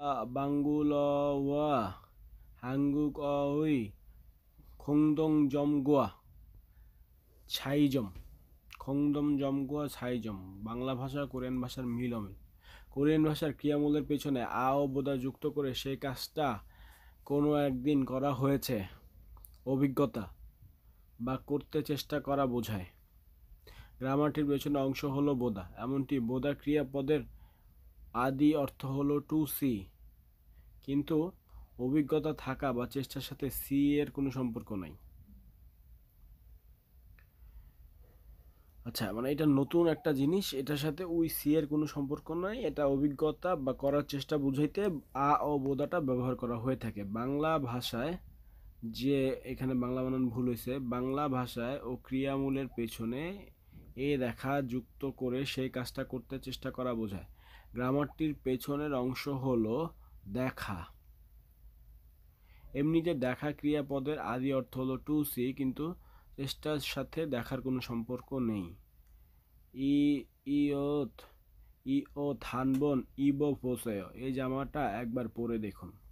방글라와 한국어의 공동점과 차이점 공동점과 차이점 বাংলা ভাষা কোরিয়ান ভাষার মিল মিলমিল কোরিয়ান ভাষার ক্রিয়ামূলের পেছনে আ অবদা যুক্ত করে সেই কাজটা কোনো একদিন করা হয়েছে অভিজ্ঞতা বা করতে চেষ্টা করা বোঝায় গ্রামারটির পেছনে অংশ হলো বোদা এমনটি বোদা ক্রিয়াপদের আদি অর্থ হলো টু সি কিন্তু অভিজ্ঞতা থাকা বা চেষ্টার সাথে সি এর কোনো সম্পর্ক নাই আচ্ছা মানে এটা নতুন একটা জিনিস এটার সাথে ওই সি এর কোনো সম্পর্ক নাই এটা অভিজ্ঞতা বা করার চেষ্টা বুঝাইতে আ ও বোদাটা ব্যবহার করা হয়ে থাকে বাংলা ভাষায় যে এখানে বাংলা বানান ভুল হয়েছে বাংলা ভাষায় ও ক্রিয়ামূলের পেছনে এ দেখা যুক্ত করে সেই কাজটা করতে চেষ্টা করা বোঝায় গ্রামারটির পেছনের অংশ হলো দেখা এমনিতে দেখা ক্রিয়াপদের আদি অর্থ হলো টু সি কিন্তু চেষ্টার সাথে দেখার কোনো সম্পর্ক নেই ই ইয়ত ও থানবন ইবো পোসেয় এই জামাটা একবার পরে দেখুন